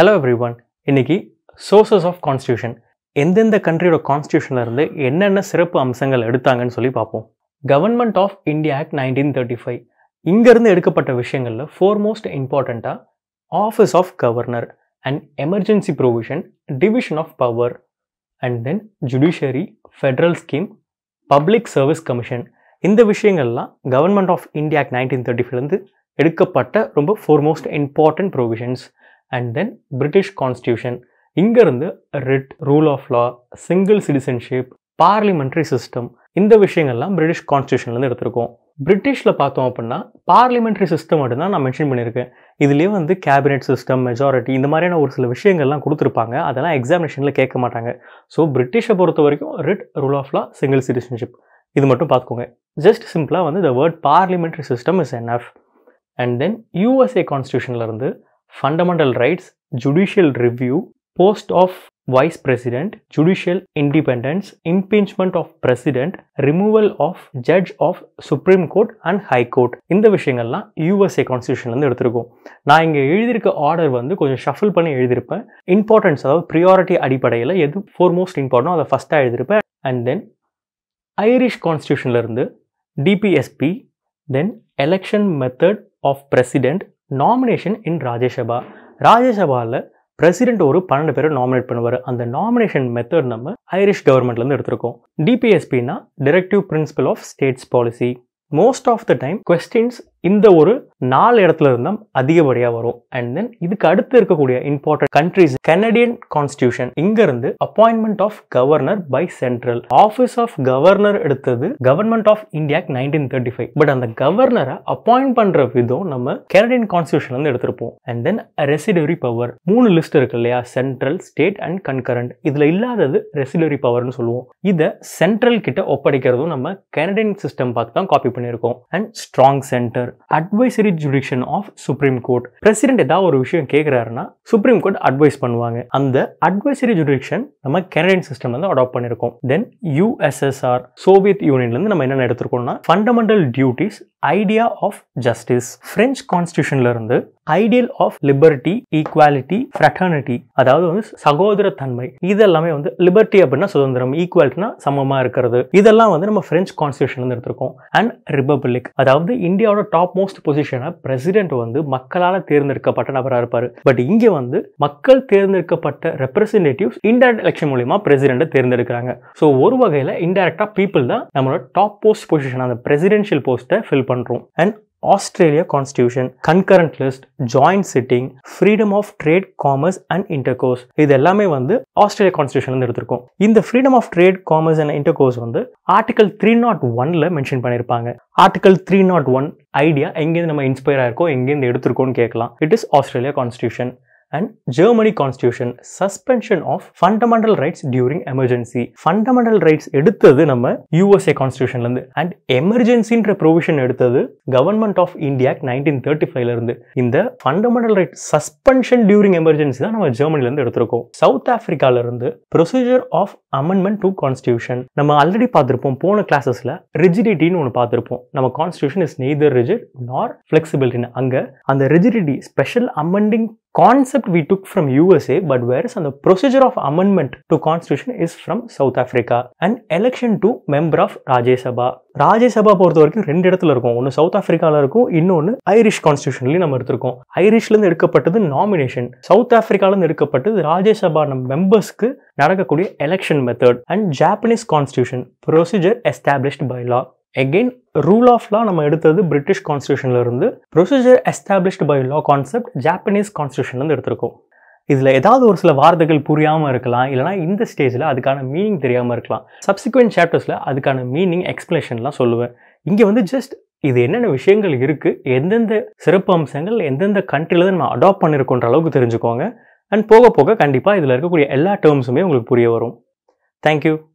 hello everyone இன்னைக்கு sources of constitution எந்தெந்த கண்ட்ரியோட கான்ஸ்டியூஷன்லேருந்து என்னென்ன சிறப்பு அம்சங்கள் எடுத்தாங்கன்னு சொல்லி பார்ப்போம் government of India act nineteen thirty five இங்கேருந்து எடுக்கப்பட்ட விஷயங்களில் ஃபோர் மோஸ்ட் இம்பார்ட்டண்ட்டாக office of governor and emergency provision division of power and then judiciary federal scheme public service commission இந்த விஷயங்கள்லாம் government of India act nineteen thirty ஃபைவ்லேருந்து எடுக்கப்பட்ட ரொம்ப foremost important provisions and then British constitution இங்கேருந்து writ rule of law single citizenship parliamentary system இந்த விஷயங்கள்லாம் British கான்ஸ்டியூஷன்லேருந்து எடுத்திருக்கோம் பிரிட்டிஷில் பார்த்தோம் அப்படின்னா பார்லிமெண்ட்ரி சிஸ்டம் தான் நான் மென்ஷன் பண்ணியிருக்கேன் இதுலேயே வந்து கேபினெட் சிஸ்டம் மெஜாரிட்டி இந்த மாதிரியான ஒரு சில விஷயங்கள்லாம் கொடுத்துருப்பாங்க அதெல்லாம் எக்ஸாமினேஷனில் கேட்க மாட்டாங்க ஸோ பிரிட்டிஷை பொறுத்த வரைக்கும் writ rule of law single citizenship இது மட்டும் பார்த்துக்கோங்க ஜஸ்ட் சிம்பிளாக வந்து the word parliamentary system is NF and then USA கான்ஸ்டியூஷன்லேருந்து fundamental rights judicial review post of vice president, judicial independence impingement of president, removal of judge of supreme court and high court இந்த விஷயங்கள்லாம் USA கான்ஸ்டியூஷன்லேருந்து எடுத்திருக்கோம் நான் இங்கே எழுதியிருக்க order வந்து கொஞ்சம் shuffle பண்ணி எழுதியிருப்பேன் இம்பார்ட்டன்ஸ் அதாவது ப்ரியாரிட்டி அடிப்படையில் எது ஃபோர் மோஸ்ட் இம்பார்ட்டனோ அதை ஃபஸ்ட்டாக எழுதியிருப்பேன் and then Irish கான்ஸ்டியூஷன்லேருந்து DPSP then election method of president nomination இன் ராஜ்யசபா ராஜ்யசபாவில் பிரசிடென்ட் ஒரு பன்னெண்டு பேரை நாமினேட் பண்ணுவார் அந்த நாமினேஷன் மெத்தட் நம்ம ஐரிஷ் கவர்மெண்ட்லேருந்து எடுத்திருக்கோம் டிபிஎஸ்பின்னா directive principle of states policy most of the time questions இந்த ஒரு நாலு இடத்துல இருந்தும் அதிகப்படியாக வரும் அண்ட் தென் இதுக்கு அடுத்து இருக்கக்கூடிய இம்பார்ட்டன்ட் கண்ட்ரிஸ் கனடியன் கான்ஸ்டியூஷன் இங்கிருந்து appointment of governor by central office of governor எடுத்தது government of India nineteen thirty five but அந்த கவர்னரை அப்பாயிண்ட் பண்ற விதம் நம்ம கனடியன் கான்ஸ்டியூஷன் இருந்து எடுத்திருப்போம் அண்ட் தென் ரெசிடரி பவர் மூணு லிஸ்ட் இருக்கு இல்லையா சென்ட்ரல் ஸ்டேட் அண்ட் கன்கரண்ட் இதுல இல்லாதது ரெசிடரி பவர்னு சொல்லுவோம் இதை சென்ட்ரல் கிட்ட ஒப்படைக்கிறதும் நம்ம கனடியன் சிஸ்டம் பார்த்து தான் காப்பி பண்ணியிருக்கோம் and strong center tribunal advisory jurisdiction of supreme court president ஏதாவது ஒரு விஷயம் கேட்குறாருன்னா சுப்ரீம் கோர்ட் அட்வைஸ் பண்ணுவாங்க அந்த அட்வைசரி ஜுடிஷன் நம்ம கனடியன் வந்து அடாப்ட் பண்ணியிருக்கோம் தென் யூஎஸ்எஸ்ஆர் சோவியத் யூனியன்லேருந்து நம்ம என்னென்ன எடுத்துருக்கோம்னா fundamental duties idea of justice French கான்ஸ்டியூஷன்ல இருந்து ideal of liberty equality fraternity அதாவது வந்து சகோதரத்தன்மை இதெல்லாமே வந்து லிபர்ட்டி அப்படின்னா சுதந்திரம் ஈக்குவாலிட்டினா சமமாக இருக்கிறது இதெல்லாம் வந்து நம்ம பிரெஞ்சு கான்ஸ்டியூஷன் எடுத்திருக்கோம் அண்ட் ரிபப்ளிக் அதாவது இந்தியாவோட டாப் மோஸ்ட் பொசிஷனை பிரசிடென்ட் வந்து மக்களால் தேர்ந்தெடுக்கப்பட்ட நபராக இருப்பார் பட் இங்கே வந்து மக்கள் தேர்ந்தெடுக்கப்பட்ட ரெப்ரஸன்டேட்டிவ்ஸ் இன்டைரக்ட் எலெக்ஷன் மூலியமாக பிரசிடென்ட்டை தேர்ந்தெடுக்கிறாங்க ஸோ ஒரு வகையில் இன்டைரக்டாக பீப்புள் தான் நம்மளோட டாப் போஸ்ட் பொசிஷன் அந்த பிரசிடென்ஷியல் போஸ்ட்டை ஃபில் பண்ணுறோம் and Australia constitution concurrent list joint sitting freedom of trade commerce and intercourse இது எல்லாமே வந்து ஆஸ்திரேலியா கான்ஸ்டியூஷன் எடுத்திருக்கோம் இந்த freedom of trade commerce and intercourse வந்து ஆர்டிகல் த்ரீ நாட் ஒன்ல மென்ஷன் பண்ணியிருப்பாங்க article three not one idea எங்கேருந்து நம்ம இன்ஸ்பயர் ஆயிருக்கோம் எங்கேருந்து எடுத்திருக்கோம்னு கேட்கலாம் it is Australia constitution and Germany constitution suspension of fundamental rights during emergency fundamental rights எடுத்தது நம்ம யூஎஸ்ஏ கான்ஸ்டியூஷன்ல இருந்து அண்ட் எமர்ஜென்சின்ற ப்ரொவிஷன் எடுத்தது government of India nineteen thirty ஃபைவ்ல இருந்து இந்த fundamental right suspension during emergency தான் நம்ம ஜெர்மனிலேருந்து எடுத்திருக்கோம் சவுத் ஆப்பிரிக்கால இருந்து procedure of amendment to constitution நம்ம ஆல்ரெடி பார்த்திருப்போம் போன கிளாஸஸ்ல ரிஜிடிட்டின்னு ஒன்று பார்த்திருப்போம் நம்ம கான்ஸ்டியூஷன் இஸ் நெய்தர் ரிஜிட் நார் ஃபிளெக்சிபிலிட்டின்னு அங்கே அந்த rigidity special amending concept we took from USA but verse அந்த the of amendment to to is from south Africa and election election member of Rajya Sabha Rajya Sabha பொறுத்த வரைக்கும் ரெண்டு இடத்துல இருக்கும் ஒன்று சவுத் ஆஃப்ரிக்கால இருக்கும் இன்னொன்று ஐரிஷ் கான்ஸ்டியூஷன்லேயும் நம்ம எடுத்திருக்கோம் ஐரிஷ்லேருந்து எடுக்கப்பட்டது நாமினேஷன் சவுத் ஆஃப்ரிக்காலேருந்து எடுக்கப்பட்டது ராஜ்யசபா நம்ம மெம்பர்ஸ்க்கு நடக்கக்கூடிய election method and Japanese constitution procedure established by law again rule of லா நம்ம எடுத்தது பிரிட்டிஷ் இருந்து procedure established by law concept Japanese கான்ஸ்டியூஷன்லேருந்து எடுத்திருக்கோம் இதில் ஏதாவது ஒரு சில வார்த்தைகள் புரியாமல் இருக்கலாம் இல்லைனா இந்த ஸ்டேஜில் அதுக்கான மீனிங் தெரியாமல் இருக்கலாம் சப்சிக்வெண்ட் சாப்டர்ஸில் அதுக்கான மீனிங் எக்ஸ்பிளேஷன்லாம் சொல்லுவேன் இங்கே வந்து ஜஸ்ட் இது என்னென்ன விஷயங்கள் இருக்குது எந்தெந்த சிறப்பு அம்சங்கள் எந்தெந்த கண்ட்ரிலேருந்து நம்ம அடாப்ட் பண்ணியிருக்கோன்ற அளவுக்கு தெரிஞ்சுக்கோங்க அண்ட் போக போக கண்டிப்பாக இதில் இருக்கக்கூடிய எல்லா டேர்ம்ஸுமே உங்களுக்கு புரிய வரும் தேங்க்யூ